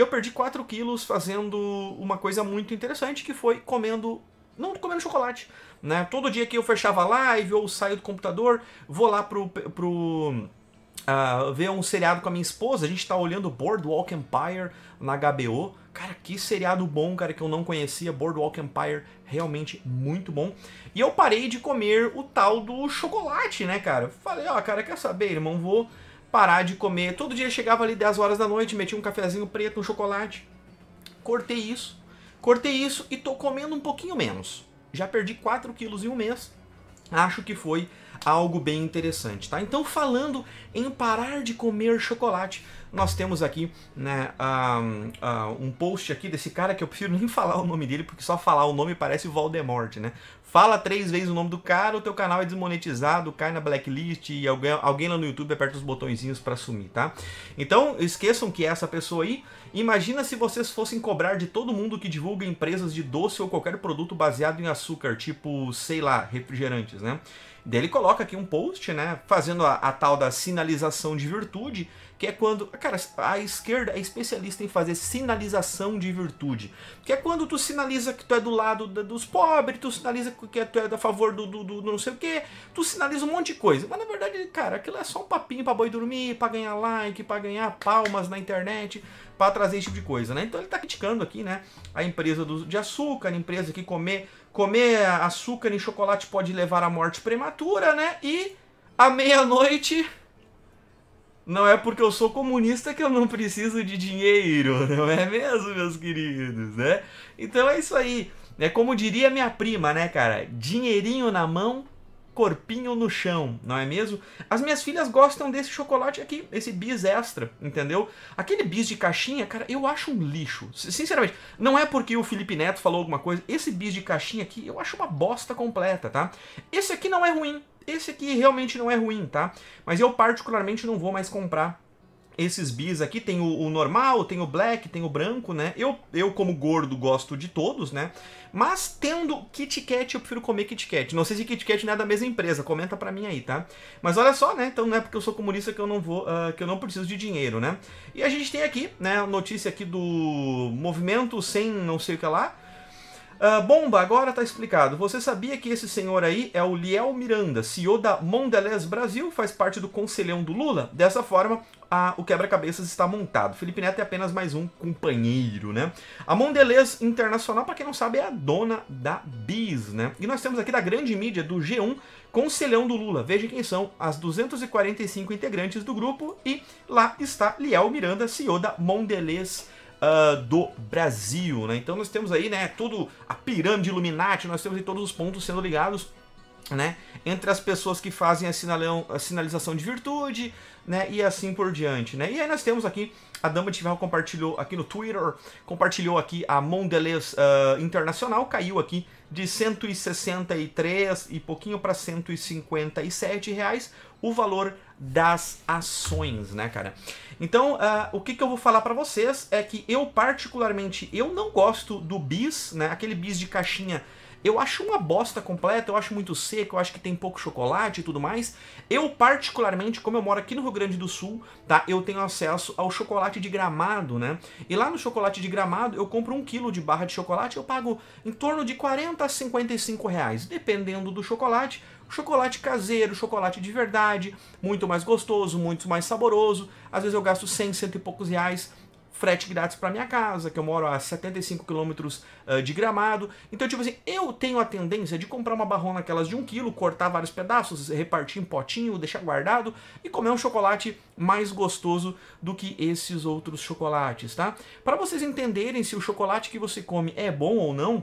eu perdi 4 quilos fazendo uma coisa muito interessante, que foi comendo. Não comendo chocolate. Né? Todo dia que eu fechava a live ou saio do computador, vou lá pro. pro uh, ver um seriado com a minha esposa, a gente tá olhando Boardwalk Empire na HBO. Cara, que seriado bom, cara, que eu não conhecia. Boardwalk Empire, realmente muito bom. E eu parei de comer o tal do chocolate, né, cara? Falei, ó, oh, cara, quer saber, irmão? Vou parar de comer. Todo dia chegava ali 10 horas da noite, metia um cafezinho preto, um chocolate. Cortei isso, cortei isso e tô comendo um pouquinho menos. Já perdi 4 quilos em um mês. Acho que foi algo bem interessante, tá? Então, falando em parar de comer chocolate, nós temos aqui né, um, um post aqui desse cara que eu prefiro nem falar o nome dele, porque só falar o nome parece Voldemort, né? Fala três vezes o nome do cara, o teu canal é desmonetizado, cai na blacklist e alguém, alguém lá no YouTube aperta os botõezinhos para sumir, tá? Então, esqueçam que é essa pessoa aí. Imagina se vocês fossem cobrar de todo mundo que divulga empresas de doce ou qualquer produto baseado em açúcar, tipo, sei lá, refrigerantes, né? Daí ele coloca aqui um post, né, fazendo a, a tal da sinalização de virtude, que é quando, cara, a esquerda é especialista em fazer sinalização de virtude, que é quando tu sinaliza que tu é do lado da, dos pobres, tu sinaliza que tu é a favor do, do, do, não sei o que, tu sinaliza um monte de coisa, mas na verdade, cara, aquilo é só um papinho pra boi dormir, pra ganhar like, pra ganhar palmas na internet, pra trazer esse tipo de coisa, né? Então ele tá criticando aqui, né, a empresa do, de açúcar, a empresa que comer, comer açúcar em chocolate pode levar à morte prematura, né, e à meia-noite não é porque eu sou comunista que eu não preciso de dinheiro, não é mesmo, meus queridos, né? Então é isso aí. É como diria minha prima, né, cara? Dinheirinho na mão, corpinho no chão, não é mesmo? As minhas filhas gostam desse chocolate aqui, esse bis extra, entendeu? Aquele bis de caixinha, cara, eu acho um lixo. Sinceramente, não é porque o Felipe Neto falou alguma coisa, esse bis de caixinha aqui eu acho uma bosta completa, tá? Esse aqui não é ruim, esse aqui realmente não é ruim, tá? Mas eu particularmente não vou mais comprar esses bis aqui, tem o, o, normal, tem o black, tem o branco, né? Eu, eu, como gordo, gosto de todos, né? Mas tendo Kit Kat, eu prefiro comer Kit Kat. Não sei se Kit Kat não é da mesma empresa, comenta pra mim aí, tá? Mas olha só, né? Então não é porque eu sou comunista que eu não vou, uh, que eu não preciso de dinheiro, né? E a gente tem aqui, né, notícia aqui do movimento sem não sei o que lá, Uh, bomba, agora tá explicado. Você sabia que esse senhor aí é o Liel Miranda, CEO da Mondelez Brasil, faz parte do conselhão do Lula? Dessa forma, o quebra-cabeças está montado. Felipe Neto é apenas mais um companheiro, né? A Mondelez Internacional, para quem não sabe, é a dona da Bis, né? E nós temos aqui da grande mídia do G1, Conselhão do Lula. Veja quem são as 245 integrantes do grupo e lá está Liel Miranda, CEO da Mondelez Brasil uh, do Brasil, né? Então nós temos aí, né, tudo a pirâmide Illuminati, nós temos aí todos os pontos sendo ligados né? Entre as pessoas que fazem a, sinalão, a sinalização de virtude, né? E assim por diante, né? E aí nós temos aqui, a Dama de Ferro compartilhou aqui no Twitter, compartilhou aqui a Mondelez uh, Internacional, caiu aqui de 163 e pouquinho para 157 reais o valor das ações, né, cara? Então, uh, o que, que eu vou falar para vocês é que eu particularmente, eu não gosto do bis, né? Aquele bis de caixinha eu acho uma bosta completa, eu acho muito seco, eu acho que tem pouco chocolate e tudo mais. Eu, particularmente, como eu moro aqui no Rio Grande do Sul, tá? Eu tenho acesso ao chocolate de gramado, né? E lá no chocolate de gramado eu compro um quilo de barra de chocolate, eu pago em torno de 40 a 55 reais, dependendo do chocolate chocolate caseiro, chocolate de verdade, muito mais gostoso, muito mais saboroso. Às vezes eu gasto 100, cento e poucos reais frete grátis para minha casa, que eu moro a 75 quilômetros uh, de Gramado. Então, tipo assim, eu tenho a tendência de comprar uma barrona aquelas de um quilo, cortar vários pedaços, repartir em potinho, deixar guardado e comer um chocolate mais gostoso do que esses outros chocolates, tá? Para vocês entenderem se o chocolate que você come é bom ou não,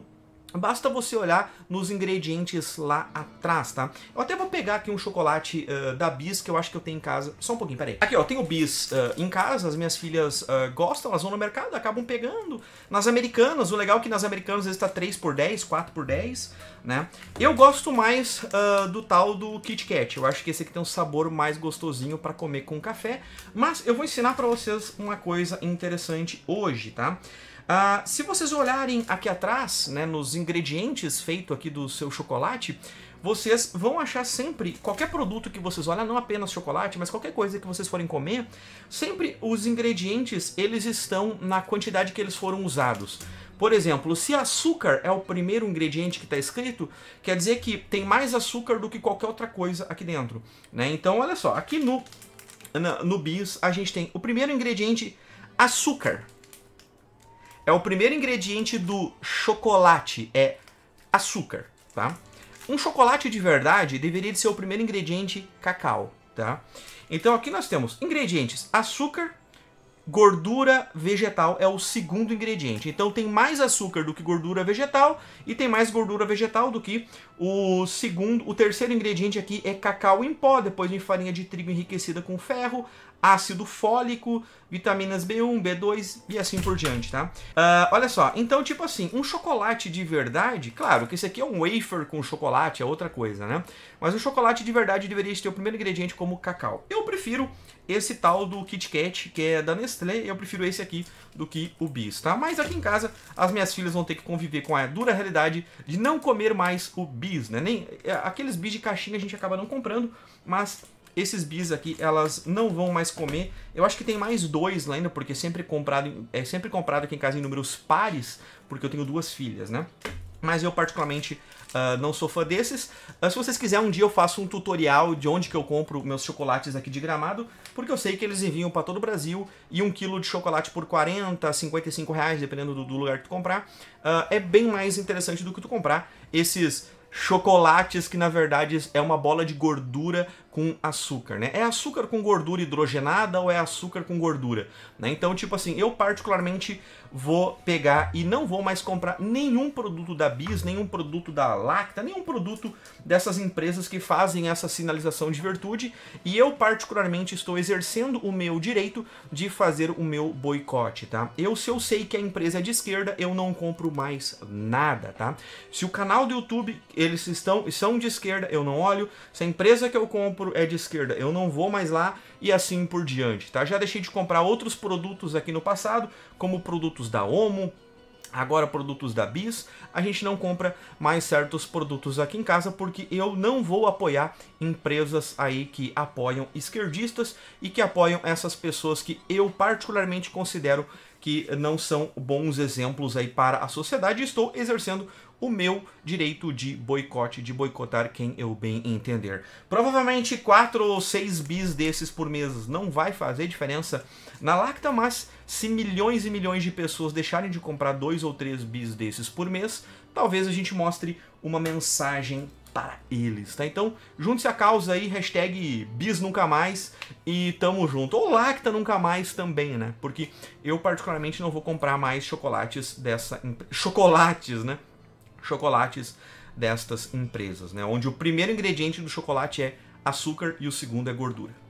Basta você olhar nos ingredientes lá atrás, tá? Eu até vou pegar aqui um chocolate uh, da Bis, que eu acho que eu tenho em casa. Só um pouquinho, peraí. Aqui, ó, eu tenho Bis uh, em casa, as minhas filhas uh, gostam, elas vão no mercado, acabam pegando. Nas americanas, o legal é que nas americanas às vezes tá 3 por 10, 4 por 10, né? Eu gosto mais do tal do Kit Kat. Eu acho que esse aqui tem um sabor mais gostosinho para comer com café. Mas eu vou ensinar para vocês uma coisa interessante hoje, tá? Ah, se vocês olharem aqui atrás, né, nos ingredientes feito aqui do seu chocolate, vocês vão achar sempre, qualquer produto que vocês olham, não apenas chocolate, mas qualquer coisa que vocês forem comer, sempre os ingredientes, eles estão na quantidade que eles foram usados. Por exemplo, se açúcar é o primeiro ingrediente que está escrito, quer dizer que tem mais açúcar do que qualquer outra coisa aqui dentro. Né? Então, olha só, aqui no, no bis a gente tem o primeiro ingrediente, açúcar. É o primeiro ingrediente do chocolate, é açúcar, tá? Um chocolate de verdade deveria ser o primeiro ingrediente cacau, tá? Então aqui nós temos ingredientes: açúcar, gordura vegetal é o segundo ingrediente. Então tem mais açúcar do que gordura vegetal e tem mais gordura vegetal do que o segundo, o terceiro ingrediente aqui é cacau em pó, depois em farinha de trigo enriquecida com ferro, ácido fólico, vitaminas B1, B2 e assim por diante, tá? Uh, olha só, então tipo assim, um chocolate de verdade, claro que isso aqui é um wafer com chocolate, é outra coisa, né? Mas o chocolate de verdade deveria ter o primeiro ingrediente como cacau. Eu prefiro esse tal do Kit Kat, que é da Nestlé, eu prefiro esse aqui do que o Bis, tá? Mas aqui em casa, as minhas filhas vão ter que conviver com a dura realidade de não comer mais o Bis, né? Nem, é, aqueles Bis de caixinha a gente acaba não comprando, mas esses bis aqui elas não vão mais comer. Eu acho que tem mais dois lá ainda, porque é sempre comprado, é sempre comprado aqui em casa em números pares, porque eu tenho duas filhas, né? Mas eu particularmente Uh, não sou fã desses. Uh, se vocês quiserem, um dia eu faço um tutorial de onde que eu compro meus chocolates aqui de Gramado, porque eu sei que eles enviam para todo o Brasil e um quilo de chocolate por 40, 55 reais, dependendo do, do lugar que tu comprar, uh, é bem mais interessante do que tu comprar esses chocolates que na verdade é uma bola de gordura com açúcar, né? É açúcar com gordura hidrogenada ou é açúcar com gordura, né? Então, tipo assim, eu particularmente vou pegar e não vou mais comprar nenhum produto da Bis, nenhum produto da Lacta, nenhum produto dessas empresas que fazem essa sinalização de virtude, e eu particularmente estou exercendo o meu direito de fazer o meu boicote, tá? Eu se eu sei que a empresa é de esquerda, eu não compro mais nada, tá? Se o canal do YouTube eles estão são de esquerda, eu não olho. Se a empresa que eu compro é de esquerda, eu não vou mais lá e assim por diante, tá? Já deixei de comprar outros produtos aqui no passado, como produtos da Omo, Agora, produtos da Bis, a gente não compra mais certos produtos aqui em casa porque eu não vou apoiar empresas aí que apoiam esquerdistas e que apoiam essas pessoas que eu particularmente considero que não são bons exemplos aí para a sociedade. Estou exercendo o meu direito de boicote, de boicotar quem eu bem entender. Provavelmente 4 ou 6 bis desses por mês não vai fazer diferença na lacta, mas se milhões e milhões de pessoas deixarem de comprar 2 ou 3 bis desses por mês, talvez a gente mostre uma mensagem para eles, tá? Então, junte-se à causa aí, hashtag bis nunca mais e tamo junto. Ou lacta nunca mais também, né? Porque eu particularmente não vou comprar mais chocolates dessa... Chocolates, né? Chocolates destas empresas, né? Onde o primeiro ingrediente do chocolate é açúcar e o segundo é gordura.